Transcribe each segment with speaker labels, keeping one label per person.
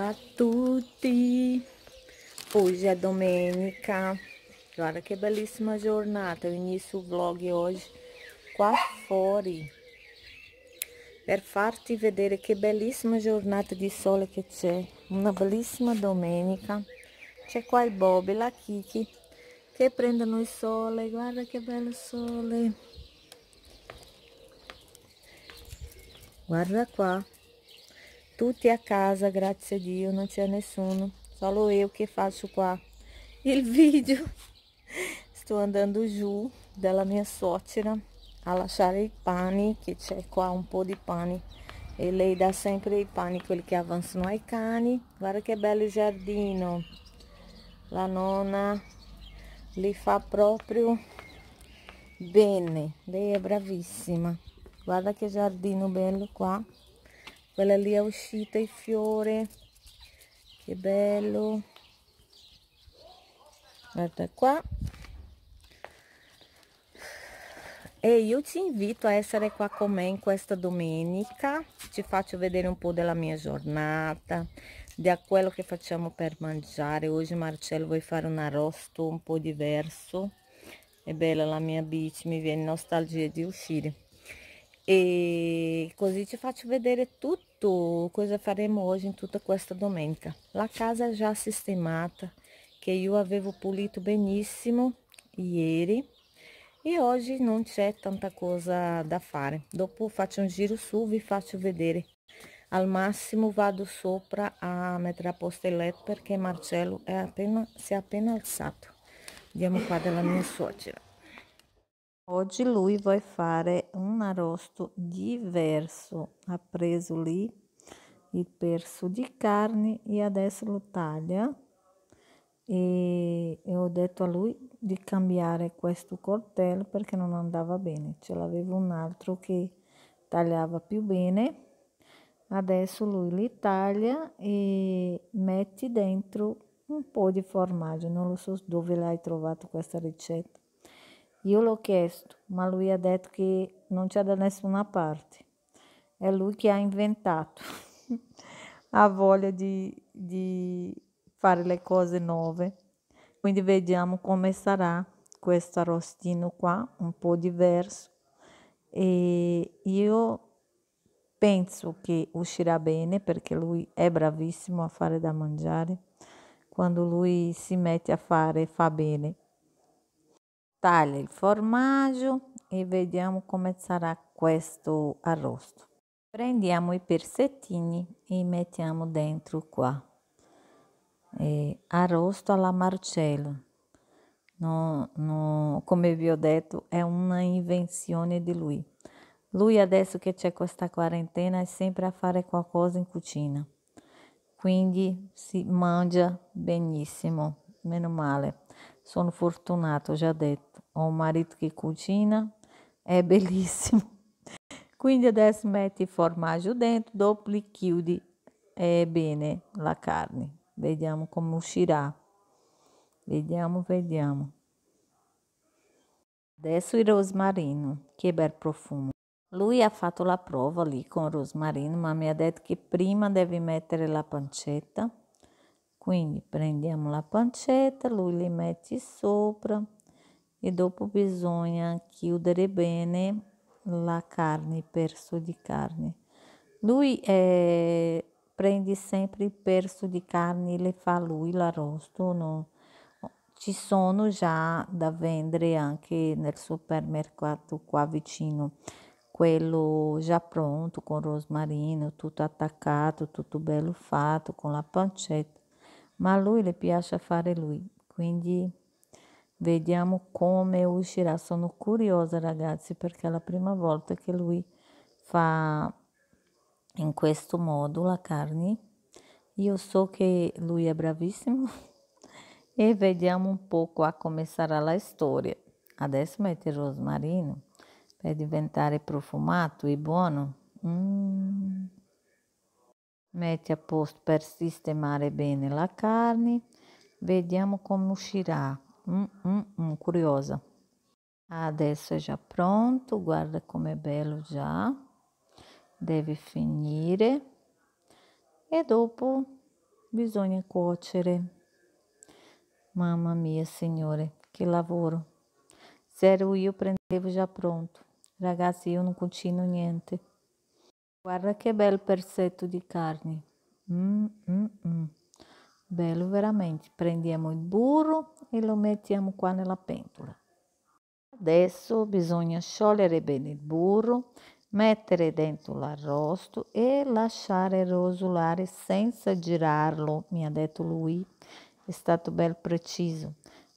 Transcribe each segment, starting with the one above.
Speaker 1: Ciao a tutti! Hoje é domenica, guarda que belíssima giornata, io inizio il vlog hoje qua fora per farti vedere che bellissima giornata di sole che c'è, una bellissima domenica, c'è qua il Bob e la Kiki che prendono il sole, guarda che bello sole, guarda qua, tutti a casa, grazie a Dio, non c'è nessuno, solo eu que faço qua il vídeo. Estou andando giù dalla mia suocera a lasciare i pani, che c'è qua un po' di pani. E lei dà sempre i pani, quelli che avanzano ai cani. Guarda che bello il giardino. La nonna li fa proprio bene. Lei è bravissima. Guarda che giardino bello qua. quella lì è uscita il fiore che bello guarda qua e io ti invito a essere qua con me in questa domenica ti faccio vedere un po' della mia giornata da quello che facciamo per mangiare oggi Marcello vuoi fare un arrosto un po' diverso è bella la mia bici mi viene nostalgia di uscire e così ti faccio vedere tutto tutto cosa faremo oggi in tutta questa domenica. La casa già sistemata che io avevo pulito benissimo ieri e oggi non c'è tanta cosa da fare. Dopo faccio un giro su vi faccio vedere. Al massimo vado sopra a mettere a posto il letto perché Marcello è appena, si è appena alzato. Andiamo qua dalla mia suocera. Oggi lui vuoi fare un arrosto diverso. Ha preso lì il perso di carne e adesso lo taglia e, ho detto a lui di cambiare questo coltello perché non andava bene. Ce l'avevo un altro che tagliava più bene. Adesso lui li taglia e metti dentro un po' di formaggio. Non lo so dove l'hai trovato questa ricetta io l'ho chiesto, ma lui ha detto che non c'è da nessuna parte. È lui che ha inventato la voglia di, di fare le cose nuove. Quindi vediamo come sarà questo arrostino qua, un po' diverso. E io penso che uscirà bene perché lui è bravissimo a fare da mangiare. Quando lui si mette a fare, fa bene taglia il formaggio e vediamo come sarà questo arrosto prendiamo i pezzettini e mettiamo dentro qua e arrosto alla marcello no, no, come vi ho detto è una invenzione di lui lui adesso che c'è questa quarantena è sempre a fare qualcosa in cucina quindi si mangia benissimo meno male sono fortunato, già detto. Ho un marito che cucina, è bellissimo. Quindi adesso metti il formaggio dentro, dopo li chiudi eh, bene la carne. Vediamo come uscirà. Vediamo, vediamo. Adesso il rosmarino, che bel profumo. Lui ha fatto la prova lì con il rosmarino, ma mi ha detto che prima devi mettere la pancetta quindi prendiamo la pancetta, lui li mette sopra e dopo bisogna chiudere bene la carne, il perso di carne. Lui eh, prende sempre il perso di carne, e le fa lui l'arrosto, no? ci sono già da vendere anche nel supermercato qua vicino quello già pronto con rosmarino tutto attaccato tutto bello fatto con la pancetta ma a lui le piace fare lui, quindi vediamo come uscirà. Sono curiosa ragazzi perché è la prima volta che lui fa in questo modo la carne. Io so che lui è bravissimo e vediamo un po' qua come sarà la storia. Adesso mette il rosmarino per diventare profumato e buono. Mm metti a posto per sistemare bene la carne vediamo come uscirà mm, mm, mm, curiosa adesso è già pronto guarda com'è bello già deve finire e dopo bisogna cuocere mamma mia signore che lavoro zero io prendevo già pronto ragazzi io non continuo niente Guarda che bel persetto di carne. Mm, mm, mm. Bello veramente. Prendiamo il burro e lo mettiamo qua nella pentola. Adesso bisogna sciogliere bene il burro, mettere dentro l'arrosto e lasciare rosolare senza girarlo, mi ha detto lui. È stato bel preciso.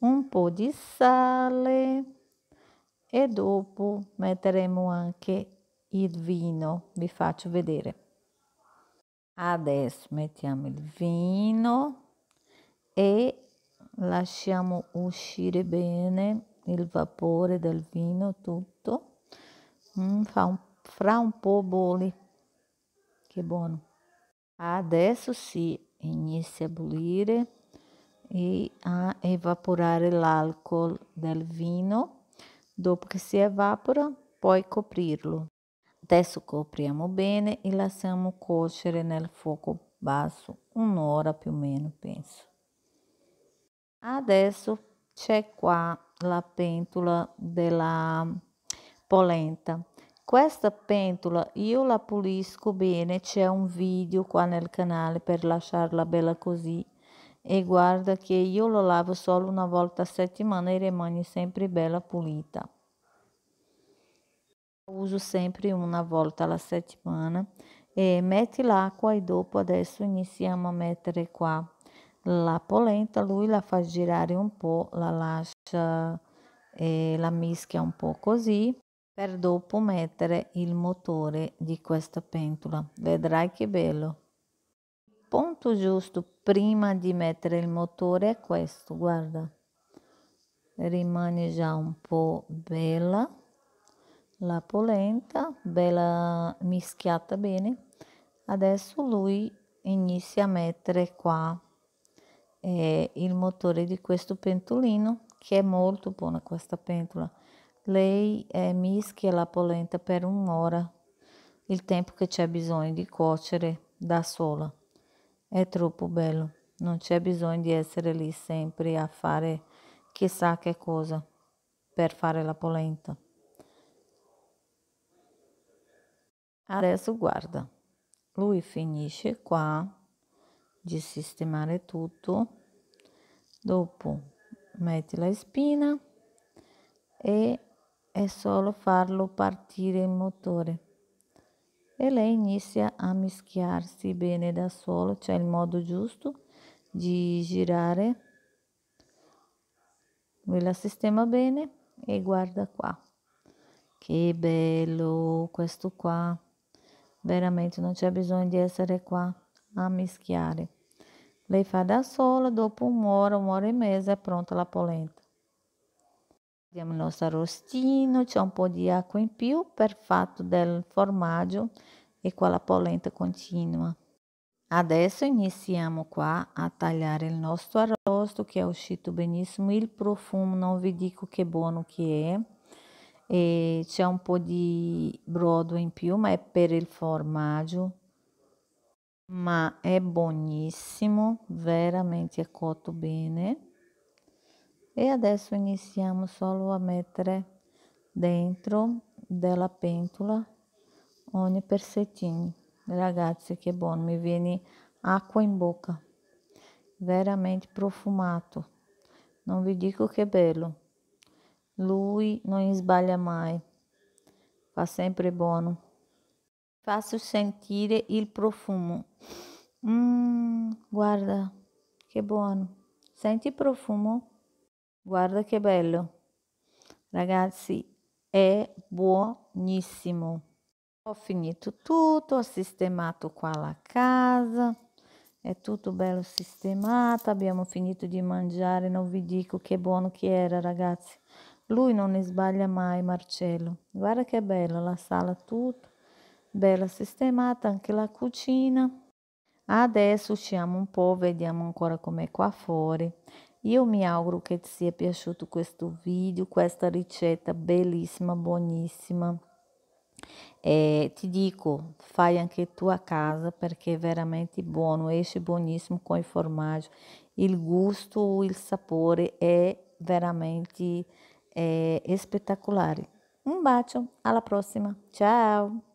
Speaker 1: Un po' di sale e dopo metteremo anche il vino, vi faccio vedere. Adesso mettiamo il vino e lasciamo uscire bene il vapore del vino tutto. Mm, fa un, fra un po' bolli. Che buono. Adesso si inizia a bollire e a evaporare l'alcol del vino. Dopo che si evapora, puoi coprirlo. Adesso copriamo bene e lasciamo cuocere nel fuoco basso un'ora più o meno, penso. Adesso c'è qua la pentola della polenta. Questa pentola io la pulisco bene, c'è un video qua nel canale per lasciarla bella così e guarda che io lo lavo solo una volta a settimana e rimane sempre bella pulita. Uso sempre una volta alla settimana e metti l'acqua e dopo adesso iniziamo a mettere qua la polenta, lui la fa girare un po', la lascia e la mischia un po' così per dopo mettere il motore di questa pentola. Vedrai che bello. Il punto giusto prima di mettere il motore è questo, guarda. Rimane già un po' bella la polenta, bella mischiata bene. Adesso lui inizia a mettere qua eh, il motore di questo pentolino che è molto buona questa pentola. Lei eh, mischia la polenta per un'ora, il tempo che c'è bisogno di cuocere da sola. È troppo bello, non c'è bisogno di essere lì sempre a fare chissà che cosa per fare la polenta. Adesso guarda, lui finisce qua di sistemare tutto, dopo metti la spina e è solo farlo partire il motore e lei inizia a mischiarsi bene da solo, cioè il modo giusto di girare. Lui la sistema bene e guarda qua. Che bello questo qua. veramente não tinha bisogno de essere qua a mischiare. Lei fa da sola, dopo un'ora, un'ora e mezza è é pronta la polenta. temos il nostro arrostino, c'è un po' di acqua in più per fatto del formaggio e qua la polenta continua. Adesso iniziamo qua a tagliare il nostro arrosto che è uscito benissimo, il profumo non vi dico che buono che è. e c'è un po' di brodo in più ma è per il formaggio ma è buonissimo veramente è cotto bene e adesso iniziamo solo a mettere dentro della pentola ogni pezzettino ragazzi che buono mi viene acqua in bocca veramente profumato non vi dico che bello lui non sbaglia mai, fa sempre buono. Faccio sentire il profumo. Mmm, guarda, che buono. Senti il profumo? Guarda che bello. Ragazzi, è buonissimo. Ho finito tutto, ho sistemato qua la casa. È tutto bello sistemato, abbiamo finito di mangiare, non vi dico che buono che era, ragazzi. Lui non ne sbaglia mai, Marcello. Guarda che bella la sala, tutta bella sistemata, anche la cucina. Adesso usciamo un po', vediamo ancora com'è qua fuori. Io mi auguro che ti sia piaciuto questo video, questa ricetta bellissima, buonissima. E ti dico, fai anche tu a casa perché è veramente buono, esce buonissimo con il formaggio. Il gusto, il sapore è veramente é, espetacular. Um à la próxima Tchau!